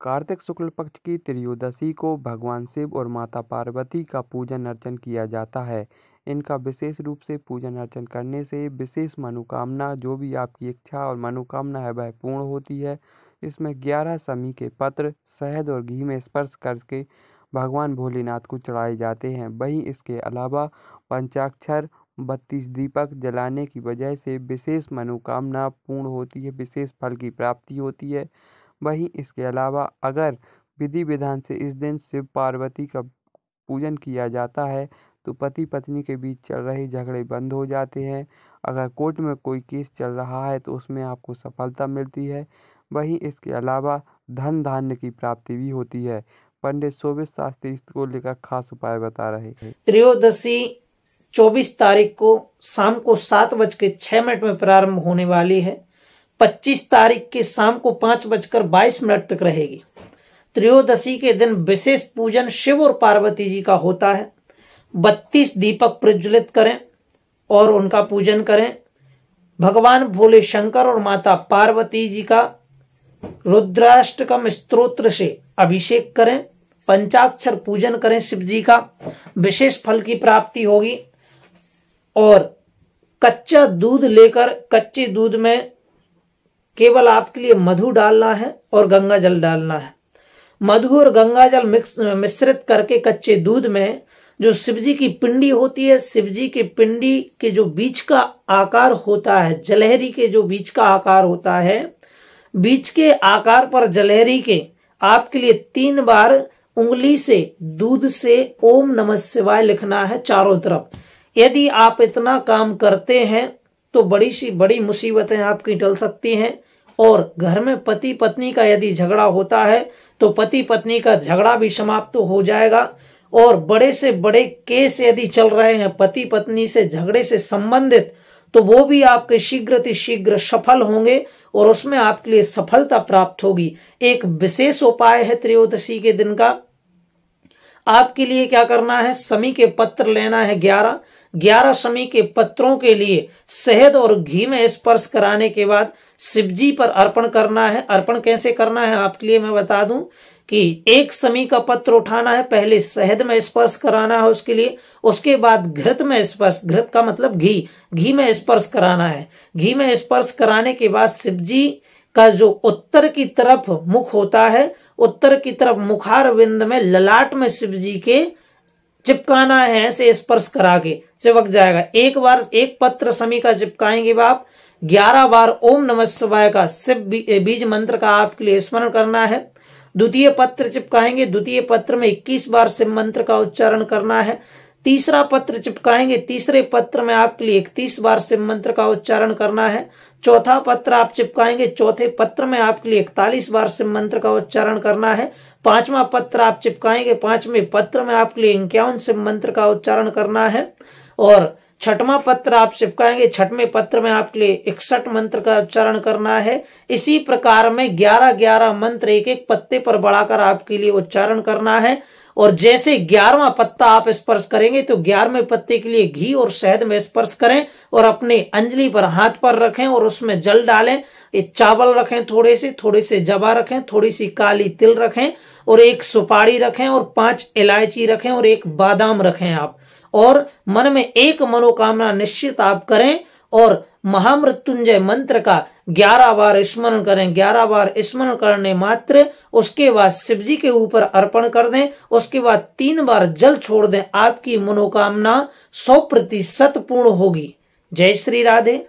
कार्तिक शुक्ल पक्ष की त्रयोदशी को भगवान शिव और माता पार्वती का पूजन अर्चन किया जाता है इनका विशेष रूप से पूजन अर्चन करने से विशेष मनोकामना जो भी आपकी इच्छा और मनोकामना है वह पूर्ण होती है इसमें ग्यारह समी के पत्र शहद और घी में स्पर्श करके भगवान भोलेनाथ को चढ़ाए जाते हैं वहीं इसके अलावा पंचाक्षर बत्तीस दीपक जलाने की वजह से विशेष मनोकामना पूर्ण होती है विशेष फल की प्राप्ति होती है वहीं इसके अलावा अगर विधि विधान से इस दिन शिव पार्वती का पूजन किया जाता है तो पति पत्नी के बीच चल रहे झगड़े बंद हो जाते हैं अगर कोर्ट में कोई केस चल रहा है तो उसमें आपको सफलता मिलती है वहीं इसके अलावा धन धान्य की प्राप्ति भी होती है पंडित शोभित शास्त्री इसको लेकर खास उपाय बता रहे हैं त्रयोदशी चौबीस तारीख को शाम को सात बज के छह मिनट में प्रारंभ होने वाली है 25 तारीख के शाम को पांच बजकर बाईस मिनट तक रहेगी त्रयोदशी के दिन विशेष पूजन शिव और पार्वती जी का होता है बत्तीस दीपक प्रज्वलित करें और उनका पूजन करें भगवान भोले शंकर और माता पार्वती जी का रुद्राष्टकम स्त्रोत्र से अभिषेक करें पंचाक्षर पूजन करें शिव जी का विशेष फल की प्राप्ति होगी और कच्चा दूध लेकर कच्चे दूध में केवल आपके लिए मधु डालना है और गंगा जल डालना है मधु और गंगा जल मिक्स मिश्रित करके कच्चे दूध में जो शिवजी की पिंडी होती है शिवजी के पिंडी के जो बीच का आकार होता है जलहरी के जो बीच का आकार होता है बीच के आकार पर जलहरी के आपके लिए तीन बार उंगली से दूध से ओम नमः शिवाय लिखना है चारों तरफ यदि आप इतना काम करते हैं तो बड़ी सी बड़ी मुसीबतें आपकी टल सकती हैं और घर में पति पत्नी का यदि झगड़ा होता है तो पति पत्नी का झगड़ा भी समाप्त तो हो जाएगा और बड़े से बड़े केस यदि चल रहे हैं पति पत्नी से झगड़े से संबंधित तो वो भी आपके शीघ्र शीघ्र सफल होंगे और उसमें आपके लिए सफलता प्राप्त होगी एक विशेष उपाय है त्रयोदशी के दिन का आपके लिए क्या करना है समी के पत्र लेना है ग्यारह ग्यारह समी के पत्रों के लिए शहद और घी में स्पर्श कराने के बाद शिवजी पर अर्पण करना है अर्पण कैसे करना है आपके लिए मैं बता दूं कि एक समी का पत्र उठाना है पहले शहद में स्पर्श कराना है उसके लिए उसके बाद घृत में स्पर्श घृत का मतलब घी घी में स्पर्श कराना है घी में स्पर्श कराने के बाद शिवजी का जो उत्तर की तरफ मुख होता है उत्तर की तरफ मुखार विंद में ललाट में शिव जी के चिपकाना है ऐसे स्पर्श करा के चिपक जाएगा एक बार एक पत्र समी का चिपकाएंगे बाप ग्यारह बार ओम नमः शिवाय का शिव बीज मंत्र का आपके लिए स्मरण करना है द्वितीय पत्र चिपकाएंगे द्वितीय पत्र में इक्कीस बार शिव मंत्र का उच्चारण करना है तीसरा पत्र चिपकाएंगे तीसरे पत्र में आपके लिए इकतीस बार शिव मंत्र का उच्चारण करना है चौथा पत्र आप चिपकाएंगे चौथे पत्र में आपके लिए इकतालीस बार शिव मंत्र का उच्चारण करना है पांचवा पत्र आप चिपकाएंगे पांचवें पत्र में आपके लिए इक्यावन शिव मंत्र का उच्चारण करना है और छठवा पत्र आप चिपकाएंगे छठवें पत्र में आपके लिए इकसठ मंत्र का उच्चारण करना है इसी प्रकार में ग्यारह ग्यारह मंत्र एक एक पत्ते पर बढ़ाकर आपके लिए उच्चारण करना है और जैसे ग्यारहवा पत्ता आप स्पर्श करेंगे तो ग्यारहवें पत्ते के लिए घी और शहद में स्पर्श करें और अपने अंजलि पर हाथ पर रखें और उसमें जल डालें एक चावल रखें थोड़े से थोड़े से जबा रखें थोड़ी सी काली तिल रखें और एक सुपारी रखें और पांच इलायची रखें और एक बादाम रखें आप और मन में एक मनोकामना निश्चित आप करें और महामृत्युंजय मंत्र का ग्यारह बार स्मरण करें ग्यारह बार स्मरण करने मात्र उसके बाद शिव जी के ऊपर अर्पण कर दें उसके बाद तीन बार जल छोड़ दें आपकी मनोकामना सौ प्रतिशत पूर्ण होगी जय श्री राधे